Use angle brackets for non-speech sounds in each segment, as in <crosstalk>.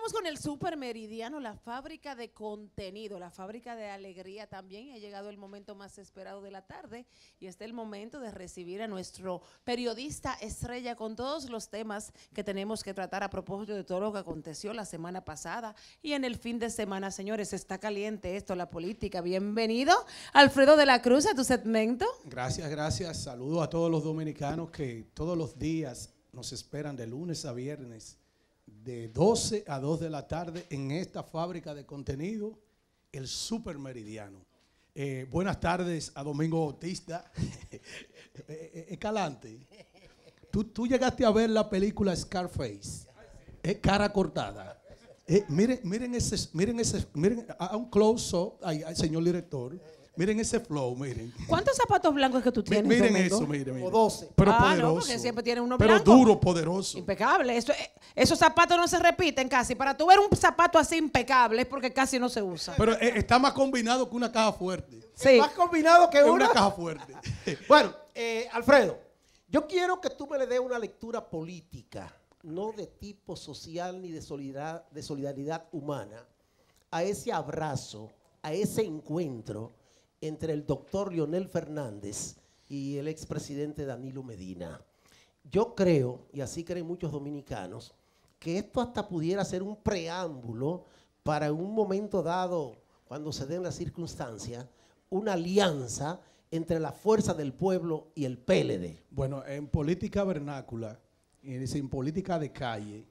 vamos con el super meridiano, la fábrica de contenido, la fábrica de alegría también. Ha llegado el momento más esperado de la tarde y está el momento de recibir a nuestro periodista estrella con todos los temas que tenemos que tratar a propósito de todo lo que aconteció la semana pasada y en el fin de semana, señores. Está caliente esto, la política. Bienvenido, Alfredo de la Cruz, a tu segmento. Gracias, gracias. Saludo a todos los dominicanos que todos los días nos esperan de lunes a viernes de 12 a 2 de la tarde en esta fábrica de contenido, el Super Meridiano. Eh, buenas tardes a Domingo Bautista. <laughs> Eh, eh, Escalante, ¿tú, tú, llegaste a ver la película Scarface, eh, cara cortada. miren, miren, ese, miren, ese, miren a un close-up, señor director Miren ese flow, miren. ¿Cuántos zapatos blancos que tú tienes? miren eso, miren, miren. O Pero ah, poderoso. porque siempre tiene uno blanco. Pero duro, poderoso. Impecable. Eh, esos zapatos no se repiten casi. Para tú ver un zapato así impecable es porque casi no se usa. Pero eh, está más combinado que una caja fuerte. Sí. Más combinado que una, caja fuerte. <laughs> bueno, eh, Alfredo, yo quiero que tú me le des una lectura política, no de tipo social ni de solidaridad humana, a ese abrazo, a ese encuentro entre el doctor Lionel Fernández y el expresidente Danilo Medina. Yo creo, y así creen muchos dominicanos, que esto hasta pudiera ser un preámbulo para un momento dado, cuando se den las circunstancias, una alianza entre la fuerza del pueblo y el PLD. Bueno, en política vernácula, en política de calle,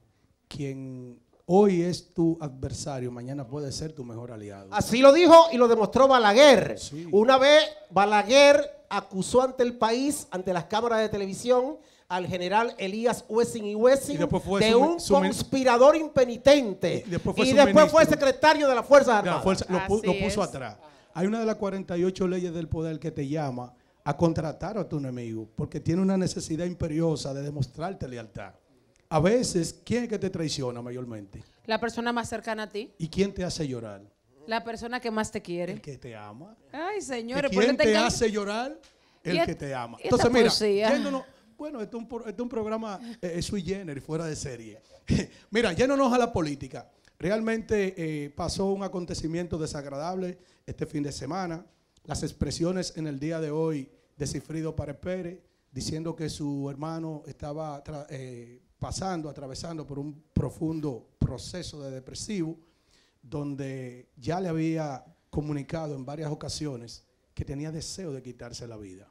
quien Hoy es tu adversario, mañana puede ser tu mejor aliado. Así lo dijo y lo demostró Balaguer. Una vez Balaguer acusó ante el país, ante las cámaras de televisión, al general Elías Wessing y Wessing de un conspirador impenitente. Y después fue, secretario de las Fuerzas Armadas. La fuerza, lo, puso atrás. Hay una de las 48 leyes del poder que te llama a contratar a tu enemigo porque tiene una necesidad imperiosa de demostrarte lealtad. A veces, ¿quién es que te traiciona mayormente? La persona más cercana a ti. ¿Y quién te hace llorar? La persona que más te quiere. El que te ama. Ay, señores, pues ¿quién te, hace llorar? El que te ama. Entonces, mira, bueno, este es un, este programa eh, eh, sui generis, fuera de serie. <laughs> mira, nos a la política. Realmente eh, pasó un acontecimiento desagradable este fin de semana. Las expresiones en el día de hoy de Cifrido Párez Pérez, diciendo que su hermano estaba pasando, atravesando por un profundo proceso de depresivo, donde ya le había comunicado en varias ocasiones que tenía deseo de quitarse la vida.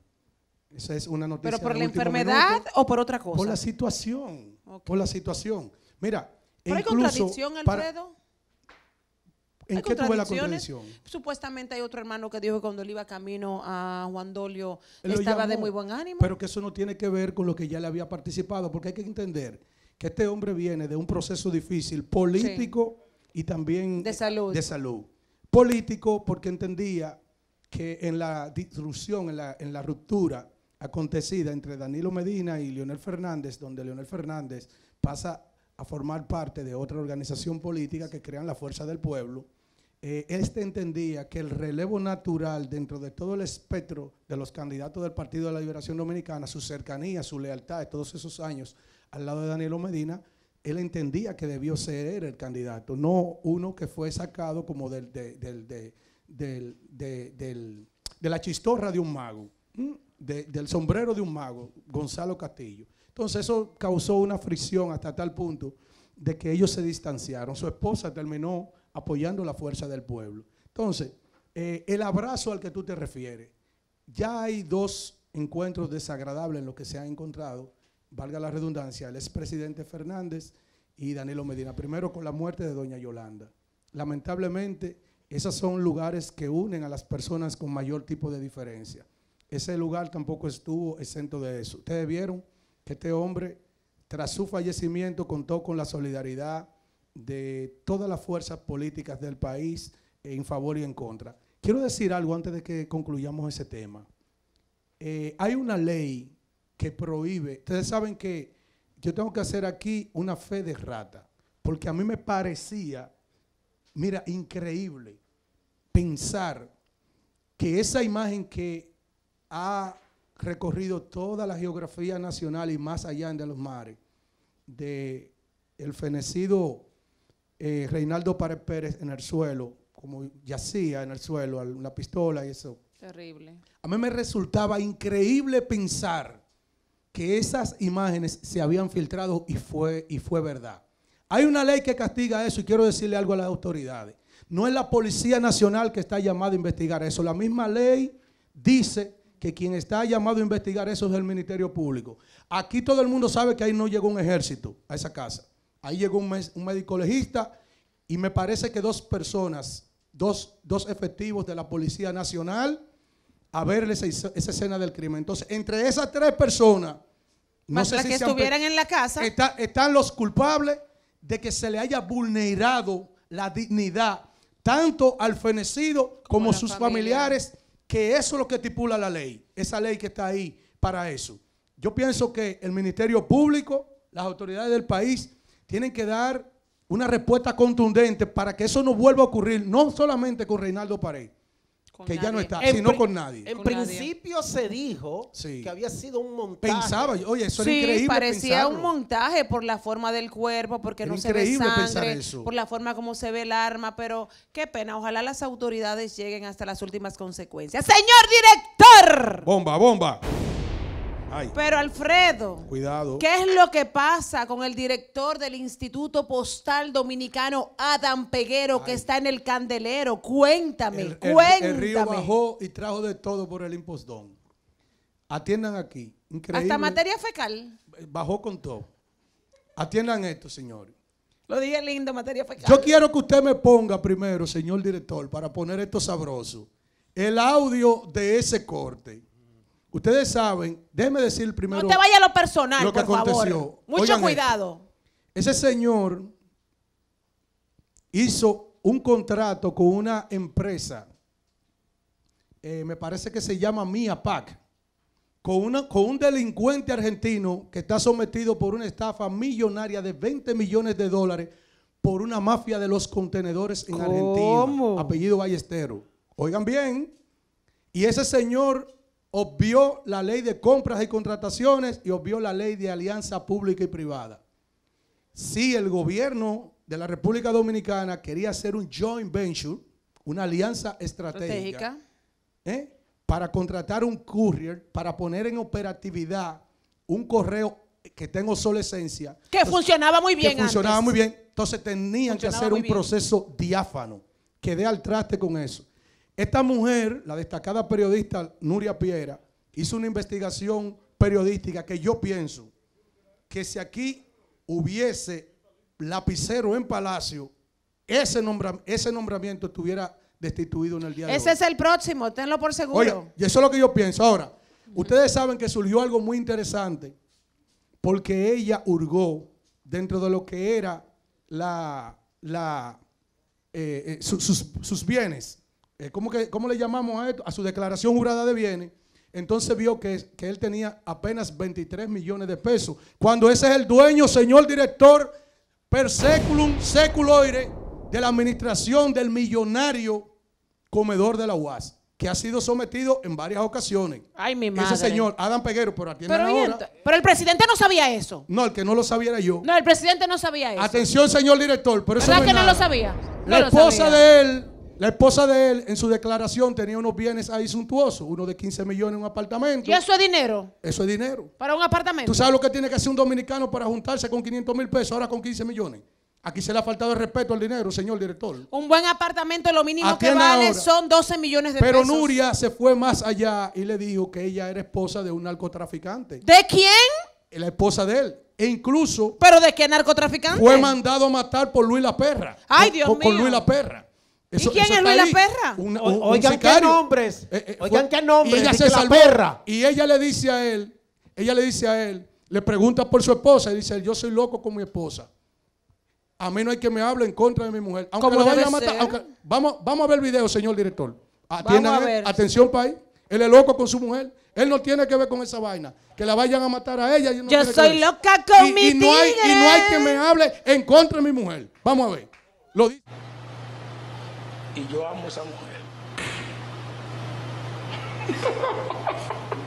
Esa es una noticia. ¿Pero por la enfermedad o por otra cosa? Por la situación. Por la situación. Mira, hay contradicción, Alfredo? Para, ¿En qué tuve la contradicción? Supuestamente hay otro hermano que dijo que cuando él iba camino a Juan Dolio estaba de muy buen ánimo. Pero que eso no tiene que ver con lo que ya le había participado, porque hay que entender que este hombre viene de un proceso difícil político y también de salud. Político porque entendía que en la disrupción, en la, en la ruptura acontecida entre Danilo Medina y Leonel Fernández, donde Leonel Fernández pasa a formar parte de otra organización política que crean la Fuerza del Pueblo, eh, este entendía que el relevo natural dentro de todo el espectro de los candidatos del Partido de la Liberación Dominicana, su cercanía, su lealtad de todos esos años al lado de Danilo Medina, él entendía que debió ser el candidato, no uno que fue sacado como del, de la chistorra de un mago, del sombrero de un mago, Gonzalo Castillo. Entonces eso causó una fricción hasta tal punto de que ellos se distanciaron. Su esposa terminó apoyando la fuerza del pueblo. Entonces, eh, el abrazo al que tú te refieres, ya hay dos encuentros desagradables en los que se han encontrado, valga la redundancia, el expresidente Fernández y Danilo Medina, primero con la muerte de doña Yolanda. Lamentablemente, esos son lugares que unen a las personas con mayor tipo de diferencia. Ese lugar tampoco estuvo exento de eso. Ustedes vieron que este hombre, tras su fallecimiento, contó con la solidaridad, de todas las fuerzas políticas del país en favor y en contra. Quiero decir algo antes de que concluyamos ese tema. Eh, hay una ley que prohíbe, ustedes saben que yo tengo que hacer aquí una fe de rata, porque a mí me parecía, mira, increíble pensar que esa imagen que ha recorrido toda la geografía nacional y más allá de los mares, de el fenecido eh, Reinaldo Párez Pérez en el suelo, como yacía en el suelo, una pistola y eso. Terrible. A mí me resultaba increíble pensar que esas imágenes se habían filtrado y fue, y fue verdad. Hay una ley que castiga eso y quiero decirle algo a las autoridades. No es la Policía Nacional que está llamada a investigar eso. La misma ley dice que quien está llamado a investigar eso es el Ministerio Público. Aquí todo el mundo sabe que ahí no llegó un ejército a esa casa. Ahí llegó un, médico legista y me parece que dos personas, dos, efectivos de la Policía Nacional, a ver esa, escena del crimen. Entonces, entre esas tres personas, no sé si que estuvieran en la casa, están los culpables de que se le haya vulnerado la dignidad tanto al fenecido como, sus familiares, que eso es lo que estipula la ley, esa ley que está ahí para eso. Yo pienso que el Ministerio Público, las autoridades del país, tienen que dar una respuesta contundente para que eso no vuelva a ocurrir, no solamente con Reinaldo Paredes, que ya no está, sino con nadie. En principio se dijo que había sido un montaje. Pensaba, oye, eso era increíble. Parecía un montaje por la forma del cuerpo, porque no se ve sangre, por la forma como se ve el arma, pero qué pena. Ojalá las autoridades lleguen hasta las últimas consecuencias. Señor director. Bomba, bomba. Pero Alfredo, ¿Qué es lo que pasa con el director del Instituto Postal Dominicano, Adam Peguero, que está en el candelero? Cuéntame, cuéntame. El, río bajó y trajo de todo por el impostón. Atiendan aquí. Increíble. Hasta materia fecal. Bajó con todo. Atiendan esto, señores. Lo dije lindo, materia fecal. Yo quiero que usted me ponga primero, señor director, para poner esto sabroso, el audio de ese corte. Ustedes saben, déjenme decir primero. No te vaya a lo personal, lo que aconteció. Mucho cuidado. Ese señor hizo un contrato con una empresa, eh, me parece que se llama Mia Pac, con, una, con un delincuente argentino que está sometido por una estafa millonaria de 20 millones de dólares por una mafia de los contenedores en ¿Cómo? apellido Ballestero. Oigan bien, y ese señor obvió la ley de compras y contrataciones y obvió la ley de alianza pública y privada. Si el gobierno de la República Dominicana quería hacer un joint venture, una alianza estratégica, ¿eh? para contratar un courier, para poner en operatividad un correo que tenga obsolescencia. Que funcionaba muy bien. Que funcionaba muy bien. Entonces tenían que hacer un proceso diáfano que dé al traste con eso. Esta mujer, la destacada periodista Nuria Piera, hizo una investigación periodística que yo pienso que si aquí hubiese lapicero en Palacio, ese, nombramiento estuviera destituido en el día de hoy. Ese es el próximo, tenlo por seguro. Oye, y eso es lo que yo pienso. Ahora, ustedes saben que surgió algo muy interesante porque ella hurgó dentro de lo que era eh, eh, sus bienes eh, ¿cómo, que, ¿cómo, le llamamos a esto? A su declaración jurada de bienes. Entonces vio que, que él tenía apenas 23 millones de pesos. Cuando ese es el dueño, señor director, per seculum, seculoire, de la administración del millonario comedor de la UAS que ha sido sometido en varias ocasiones. Ay, mi madre. Ese señor, Adam Peguero, pero en pero, pero el presidente no sabía eso. No, el que no lo sabía era yo. No, el presidente no sabía eso. Atención, señor director, pero es que no lo sabía? la esposa de él la esposa de él en su declaración tenía unos bienes ahí suntuosos, uno de 15 millones en un apartamento. ¿Y eso es dinero? Eso es dinero. ¿Para un apartamento? ¿Tú sabes lo que tiene que hacer un dominicano para juntarse con 500 mil pesos, ahora con 15 millones? Aquí se le ha faltado el respeto al dinero, señor director. Un buen apartamento, lo mínimo que vale son 12 millones de pesos. Pero Nuria se fue más allá y le dijo que ella era esposa de un narcotraficante. ¿De quién? La esposa de él. E incluso. ¿Pero de qué narcotraficante? Fue mandado a matar por Luis la Perra. Ay, Dios mío. Por Luis la Perra. ¿Y quién es Luis la perra? oigan qué nombres. Eh, eh, oigan qué nombres. Ella se la Y ella le dice a él, ella le dice a él, le pregunta por su esposa y dice, yo soy loco con mi esposa. A mí no hay que me hable en contra de mi mujer. Aunque a matar. vamos, vamos a ver el video, señor director. Eh, atención, país. Él es loco con su mujer. Él no tiene que ver con esa vaina. Que la vayan a matar a ella. yo soy loca con y, mi y no, hay, y no hay que me hable en contra de mi mujer. Vamos a ver. Lo dice. Y yo amo a esa mujer.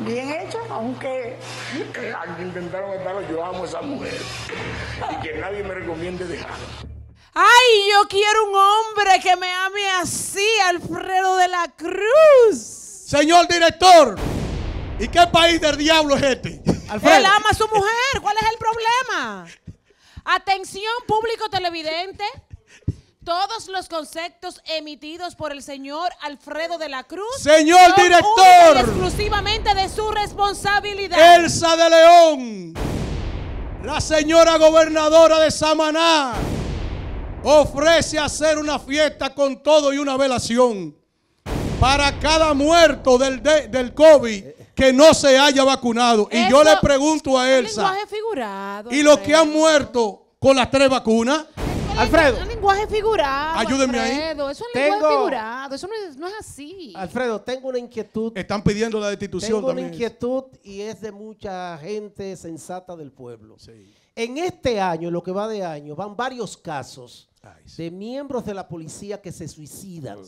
Bien hecho, aunque... Algo intentaron yo amo a esa mujer. Y que nadie me recomiende dejarlo. Ay, yo quiero un hombre que me ame así, Alfredo de la Cruz. Señor director, ¿y qué país del diablo es este? Él ama a su mujer, ¿cuál es el problema? Atención, público televidente. Todos los conceptos emitidos por el señor Alfredo de la Cruz. Señor director. Exclusivamente de su responsabilidad. Elsa de León. La señora gobernadora de Samaná ofrece hacer una fiesta con todo y una velación para cada muerto del, COVID que no se haya vacunado. Y yo le pregunto a Elsa. y los que han muerto con las tres vacunas. Alfredo. Es un lenguaje figurado. Ayúdenme ahí. Eso es un lenguaje figurado. Eso no es, así. Alfredo, tengo una inquietud. Están pidiendo la destitución Tengo una inquietud y es de mucha gente sensata del pueblo. En este año, lo que va de año, van varios casos de miembros de la policía que se suicidan.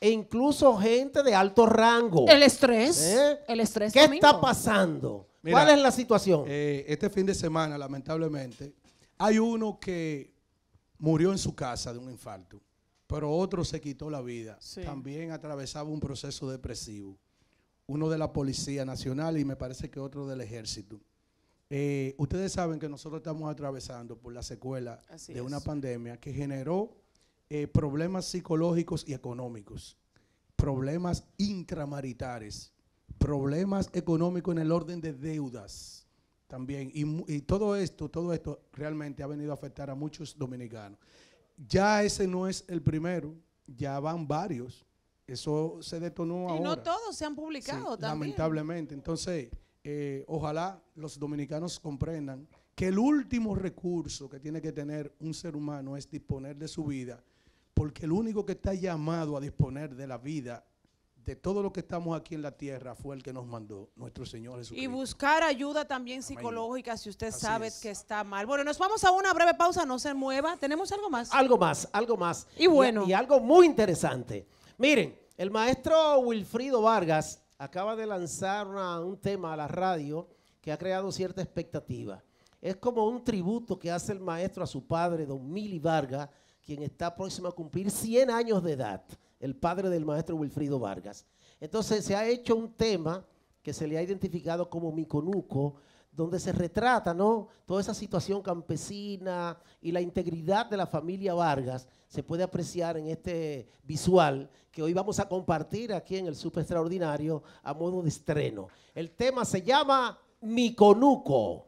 E incluso gente de alto rango. El estrés. ¿Eh? El estrés. ¿Qué está pasando? ¿Cuál es la situación? Eh, este fin de semana, lamentablemente, hay uno que murió en su casa de un infarto, pero otro se quitó la vida. También atravesaba un proceso depresivo. Uno de la Policía Nacional y me parece que otro del Ejército. Eh, ustedes saben que nosotros estamos atravesando por la secuela de una pandemia que generó eh, problemas psicológicos y económicos, problemas intramaritares, problemas económicos en el orden de deudas, también. Y, todo esto, todo esto realmente ha venido a afectar a muchos dominicanos. Ya ese no es el primero, ya van varios. Eso se detonó ahora. Y no todos se han publicado también. Lamentablemente. Entonces, eh, ojalá los dominicanos comprendan que el último recurso que tiene que tener un ser humano es disponer de su vida, porque el único que está llamado a disponer de la vida de todo lo que estamos aquí en la tierra fue el que nos mandó nuestro Señor Jesucristo. Y buscar ayuda también psicológica si usted sabe que está mal. Bueno, nos vamos a una breve pausa, no se mueva. Tenemos algo más. Algo más, algo más. Y bueno. Y, algo muy interesante. Miren, el maestro Wilfrido Vargas acaba de lanzar un tema a la radio que ha creado cierta expectativa. Es como un tributo que hace el maestro a su padre, don Mili Vargas, quien está próximo a cumplir 100 años de edad el padre del maestro Wilfrido Vargas. Entonces se ha hecho un tema que se le ha identificado como Miconuco, donde se retrata ¿no? toda esa situación campesina y la integridad de la familia Vargas se puede apreciar en este visual que hoy vamos a compartir aquí en el Super Extraordinario a modo de estreno. El tema se llama Miconuco.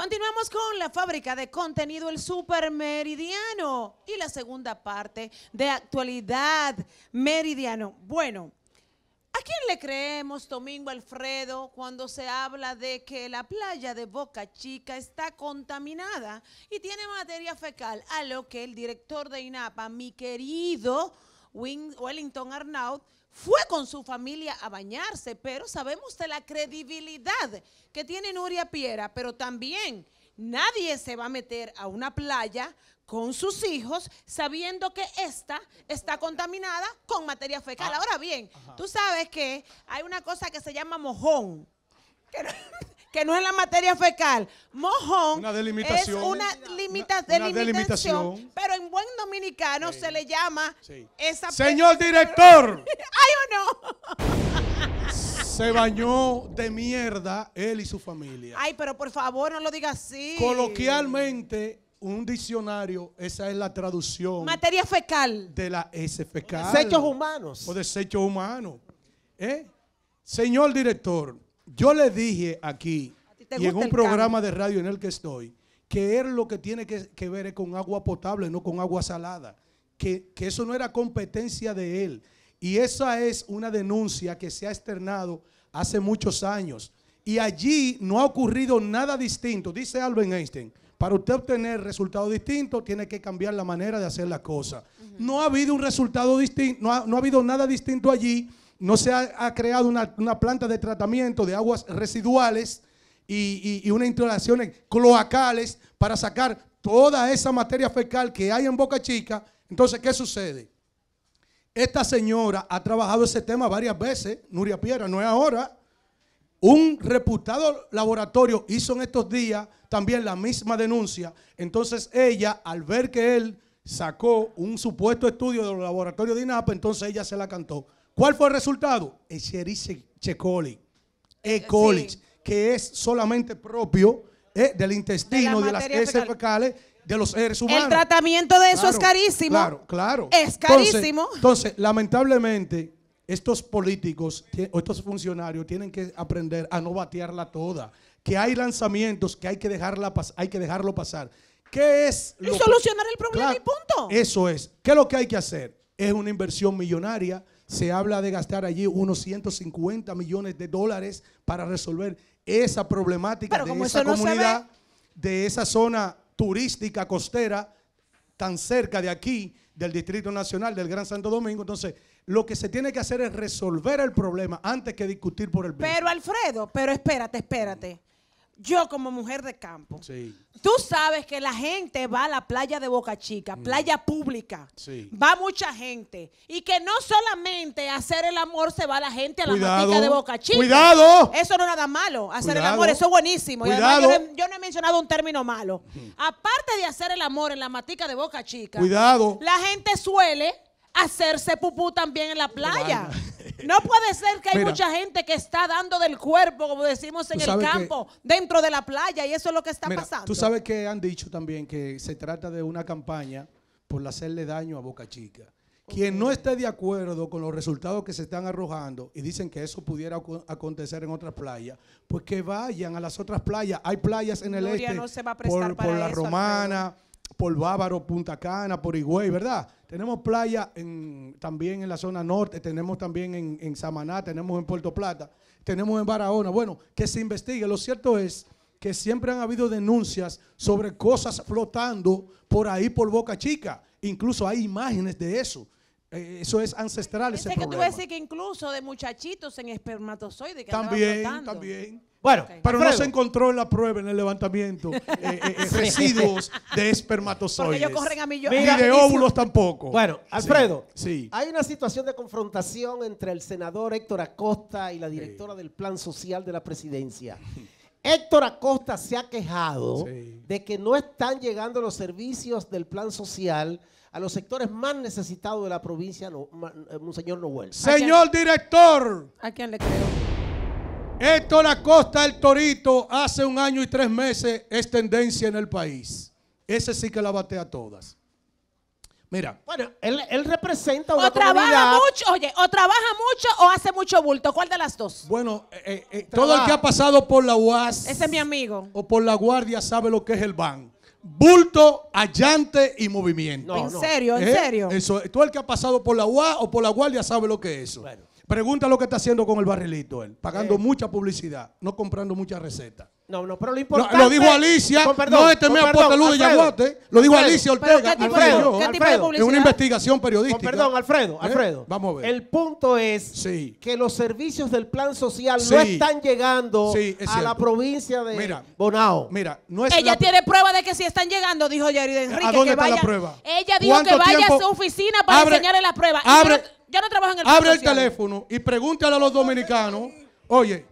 Continuamos con la fábrica de contenido El Super Meridiano y la segunda parte de actualidad meridiano. Bueno, ¿a quién le creemos, Domingo Alfredo, cuando se habla de que la playa de Boca Chica está contaminada y tiene materia fecal? A lo que el director de INAPA, mi querido Wellington Arnaud, fue con su familia a bañarse, pero sabemos de la credibilidad que tiene Nuria Piera, pero también nadie se va a meter a una playa con sus hijos sabiendo que esta está contaminada con materia fecal. Ah, Ahora bien, tú sabes que hay una cosa que se llama mojón que no es la materia fecal. Mojón es una, delimitación, pero en buen dominicano se le llama Señor director. <laughs> ¿Ay o no? se bañó de mierda él y su familia. Ay, pero por favor, no lo diga así. Coloquialmente, un diccionario, esa es la traducción. Materia fecal. De la S fecal. desechos humanos. O desechos humanos. ¿Eh? Señor director, yo le dije aquí, y en un programa de radio en el que estoy, que él lo que tiene que, ver es con agua potable, no con agua salada. Que, eso no era competencia de él. Y esa es una denuncia que se ha externado hace muchos años. Y allí no ha ocurrido nada distinto, dice Albert Einstein. Para usted obtener resultados distintos, tiene que cambiar la manera de hacer las cosas. No ha habido un resultado distinto, no ha habido nada distinto allí no se ha, creado una, planta de tratamiento de aguas residuales y, y unas instalaciones cloacales para sacar toda esa materia fecal que hay en Boca Chica. Entonces, ¿qué sucede? Esta señora ha trabajado ese tema varias veces, Nuria Piedra, no es ahora. Un reputado laboratorio hizo en estos días también la misma denuncia. Entonces ella, al ver que él sacó un supuesto estudio de los laboratorios de INAPA, entonces ella se la cantó. ¿Cuál fue el resultado? Escherichia coli. E. Eh, coli, que es solamente propio eh, del intestino, de, de las heces fecales de los seres humanos. El tratamiento de eso es carísimo. Claro, claro. Es carísimo. Entonces, lamentablemente, estos políticos o estos funcionarios tienen que aprender a no batearla toda. Que hay lanzamientos que hay que, dejarla hay que dejarlo pasar. ¿Qué es? Lo y solucionar el problema y punto. Eso es. ¿Qué es lo que hay que hacer? Es una inversión millonaria se habla de gastar allí unos 150 millones de dólares para resolver esa problemática de esa comunidad, de esa zona turística costera tan cerca de aquí, del Distrito Nacional, del Gran Santo Domingo. Entonces, lo que se tiene que hacer es resolver el problema antes que discutir por el bien. Pero Alfredo, pero espérate, espérate yo como mujer de campo, tú sabes que la gente va a la playa de Boca Chica, mm. playa pública, va mucha gente. Y que no solamente hacer el amor se va la gente a la matica de Boca Chica. Cuidado. Eso no es nada malo, hacer el amor, eso es buenísimo. yo, no, he, mencionado un término malo. Mm. Aparte de hacer el amor en la matica de Boca Chica, Cuidado. la gente suele hacerse pupú también en la playa. <laughs> No puede ser que hay mucha gente que está dando del cuerpo, como decimos en el campo, dentro de la playa, y eso es lo que está pasando. Tú sabes que han dicho también que se trata de una campaña por hacerle daño a Boca Chica. Quien no esté de acuerdo con los resultados que se están arrojando y dicen que eso pudiera acontecer en otras playas, pues que vayan a las otras playas. Hay playas en el este, por, la Romana por Bávaro, Punta Cana, por Higüey, ¿verdad? Tenemos playa en, también en la zona norte, tenemos también en, Samaná, tenemos en Puerto Plata, tenemos en Barahona. Bueno, que se investigue. Lo cierto es que siempre han habido denuncias sobre cosas flotando por ahí por Boca Chica. Incluso hay imágenes de eso. Eh, eso es ancestral ese, que tú decir que incluso de muchachitos en espermatozoides que También, también. Bueno, pero no se encontró en la prueba, en el levantamiento, eh, eh, eh, <laughs> residuos de espermatozoides. ellos corren a millones. Ni de óvulos tampoco. Bueno, Alfredo, sí, hay una situación de confrontación entre el senador Héctor Acosta y la directora del Plan Social de la Presidencia. <laughs> Héctor Acosta se ha quejado de que no están llegando los servicios del plan social a los sectores más necesitados de la provincia, un Monseñor Noel. Señor director. ¿A quién le creo? Esto la costa el Torito hace un año y tres meses es tendencia en el país. Ese sí que la batea todas. Mira. Bueno, él, él representa una o trabaja mucho, oye, o trabaja mucho o hace mucho bulto. ¿Cuál de las dos? Bueno, eh, eh, eh, todo el que ha pasado por la UAS. Ese es mi amigo. O por la Guardia sabe lo que es el BAN. Bulto, allante y movimiento. ¿En serio? ¿En serio? Eso, todo el que ha pasado por la UAS o por la Guardia sabe lo que es eso. Pregunta lo que está haciendo con el barrilito él, pagando mucha publicidad, no comprando mucha receta. No, no, pero lo importante. Este lo dijo Alicia. no, este me aporta luz de Lo dijo Alicia Ortega. Alfredo, ¿qué de publicidad? En una investigación periodística. perdón, Alfredo, ¿Eh? Alfredo. Vamos a ver. El punto es que los servicios del plan social no están llegando a la provincia de Bonao. Mira, no es Ella tiene prueba de que sí están llegando, dijo de Enrique. ¿A dónde está la prueba? Ella dijo que vaya a su oficina para abre, enseñarle la prueba. Abre, ya no en el Abre el teléfono y pregúntale a los dominicanos. Oye,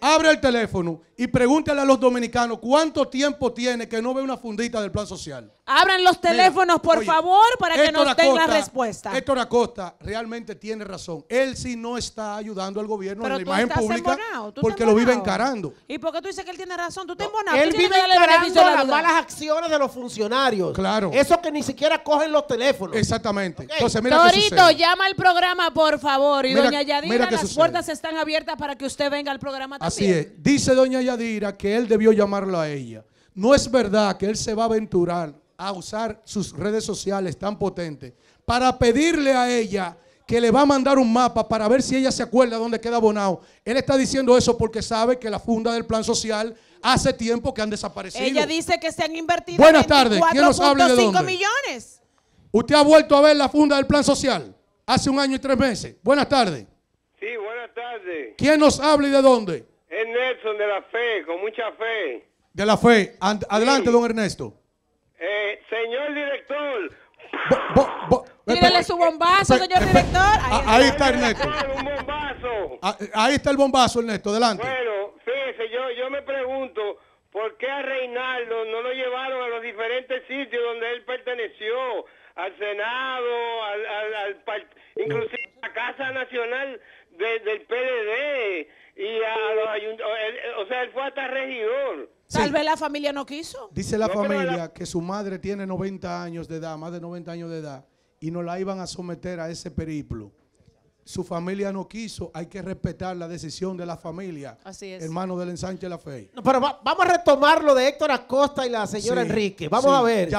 abre el teléfono y pregúntale a los dominicanos cuánto tiempo tiene que no ve una fundita del plan social. Abran los teléfonos, por favor, para que nos den la respuesta. Héctor Acosta realmente tiene razón. Él sí no está ayudando al gobierno en la imagen pública porque lo vive encarando. ¿Y por qué tú dices que él tiene razón? Tú Él vive encarando las malas acciones de los funcionarios. Claro. eso que ni siquiera cogen los teléfonos. Exactamente. Entonces, mira llama al programa, por favor. Y doña Yadira, las puertas están abiertas para que usted venga al programa también. Así es. Dice doña Yadira dira que él debió llamarlo a ella. No es verdad que él se va a aventurar a usar sus redes sociales tan potentes para pedirle a ella que le va a mandar un mapa para ver si ella se acuerda dónde queda Bonao. Él está diciendo eso porque sabe que la funda del plan social hace tiempo que han desaparecido. Ella dice que se han invertido Buenas tardes, nos habla millones. ¿Usted ha vuelto a ver la funda del plan social? Hace un año y tres meses. Buenas tardes. Sí, buenas tardes. ¿Quién nos habla y de dónde? de la fe, con mucha fe. De la fe. adelante, don Ernesto. Eh, señor director. su bombazo, ah, señor director. Ahí, está, Ernesto. Ahí está el bombazo, Ernesto. Adelante. Bueno, fíjese, yo, yo me pregunto por qué a Reinaldo no lo llevaron a los diferentes sitios donde él perteneció, al Senado, al, al, inclusive a la Casa Nacional del Pd y a los ayuntamientos. O sea, él fue hasta regidor. Tal vez la familia no quiso. Dice la familia que su madre tiene 90 años de edad, más de 90 años de edad, y no la iban a someter a ese periplo su familia no quiso, hay que respetar la decisión de la familia. Así es. Hermano del ensanche de la fe. No, pero vamos a retomar lo de Héctor Acosta y la señora Enrique. Vamos a ver.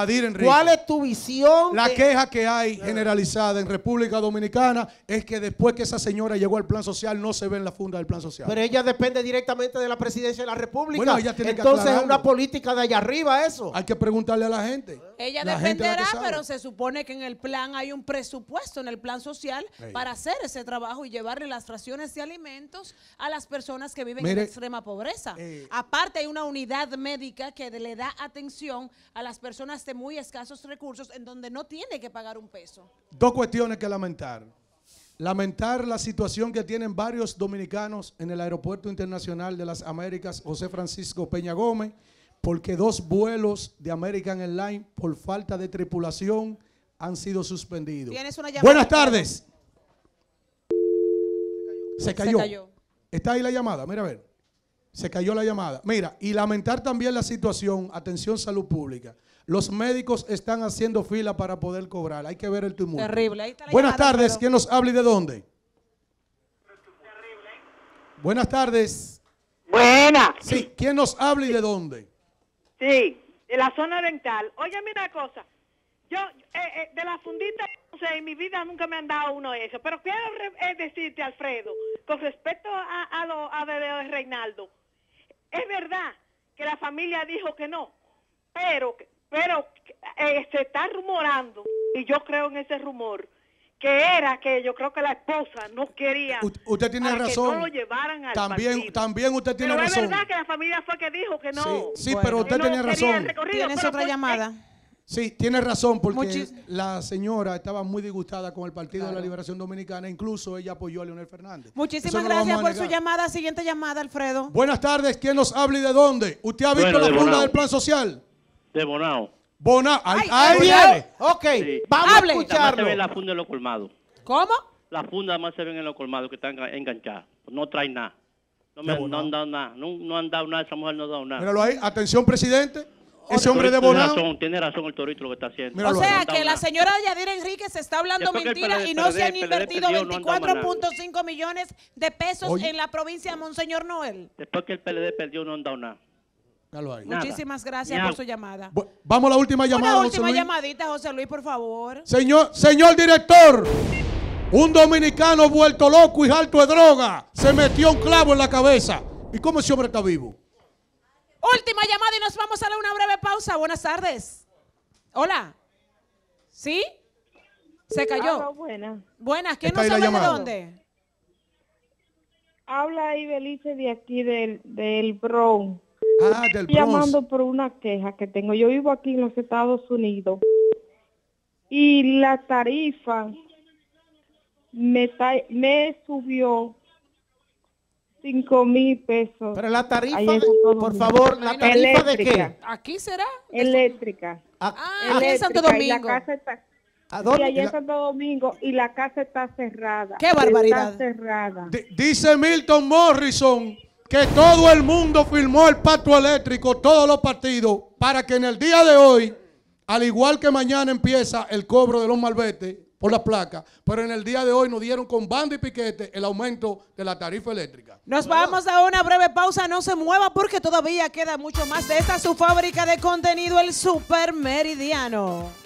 ¿Cuál es tu visión? La queja que hay generalizada en República Dominicana es que después que esa señora llegó al plan social no se ve en la funda del plan social. Pero ella depende directamente de la presidencia de la República. Bueno, ella tiene Entonces es una política de allá arriba eso. Hay que preguntarle a la gente. Ella dependerá, pero se supone que en el plan hay un presupuesto en el plan social para hacer eso ese trabajo y llevarle las raciones de alimentos a las personas que viven en extrema pobreza. Eh, Aparte hay una unidad médica que le da atención a las personas de muy escasos recursos en donde no tiene que pagar un peso. Dos cuestiones que lamentar. Lamentar la situación que tienen varios dominicanos en el Aeropuerto Internacional de las Américas José Francisco Peña Gómez, porque dos vuelos de American Airlines por falta de tripulación han sido suspendidos. Buenas tardes. Se cayó. Está ahí la llamada, mira a ver. Se cayó la llamada. Mira, y lamentar también la situación, atención salud pública. Los médicos están haciendo fila para poder cobrar. Hay que ver el tumor. Terrible. Ahí Buenas tardes, ¿quién nos habla y de dónde? Terrible. Buenas tardes. Buenas. Sí, ¿quién nos habla y de dónde? Sí, de la zona dental. Oye, mira cosa. Yo, eh, eh, de la fundita sea, en mi vida nunca me han dado uno de esos. Pero quiero eh, decirte, Alfredo, con respecto a, a lo a de Reinaldo, es verdad que la familia dijo que no, pero, pero eh, se está rumorando, y yo creo en ese rumor, que era que yo creo que la esposa no quería usted tiene razón que no lo llevaran al también también usted tiene pero razón es verdad que la familia fue que dijo que no sí, sí pero usted tenía razón tienes otra llamada Sí, tiene razón, porque la señora estaba muy disgustada con el Partido de la Liberación Dominicana, incluso ella apoyó a Leonel Fernández. Muchísimas gracias por su llamada. Siguiente llamada, Alfredo. Buenas tardes, ¿quién nos habla y de dónde? ¿Usted ha visto la funda del Plan Social? De Bonao. Bonao, ahí, viene. Ok, vamos a escucharlo. Se ve la funda en los colmados. ¿Cómo? La funda más se ve en los colmados que están enganchadas. No trae nada. No, han dado nada. No, no han dado nada, esa mujer no ha dado nada. Míralo ahí, atención, presidente. Ese hombre de Bonao. Tiene razón, tiene razón el Torito lo que está haciendo. o sea, que la señora Yadira Se está hablando mentira y no se han invertido 24.5 millones de pesos en la provincia de Monseñor Noel. Después que el PLD perdió, no onda dado nada. Muchísimas gracias por su llamada. Vamos a la última llamada. Una última llamadita, José Luis, por favor. Señor, señor director, un dominicano vuelto loco y alto de droga se metió un clavo en la cabeza. ¿Y cómo ese hombre está vivo? Última llamada y nos vamos a dar una breve pausa. Buenas tardes. Hola. ¿Sí? Se cayó. Hola, buenas. Buenas. ¿Quién nos habla de dónde? Habla Ibelice de aquí del, del Ah, del Estoy llamando por una queja que tengo. Yo vivo aquí en los Estados Unidos y la tarifa me, me subió Cinco mil pesos. Pero la tarifa, por favor, la tarifa de qué? ¿Aquí será? Eléctrica. Ah, ah en Santo Domingo. Y la en Santo Domingo y la casa está cerrada. ¡Qué barbaridad! cerrada. dice Milton Morrison que todo el mundo firmó el pacto eléctrico, todos los partidos, para que en el día de hoy, al igual que mañana empieza el cobro de los malvete por las placa, pero en el día de hoy nos dieron con bando y piquete el aumento de la tarifa eléctrica. Nos vamos a una breve pausa, no se mueva porque todavía queda mucho más de esta su fábrica de contenido, el Super Meridiano.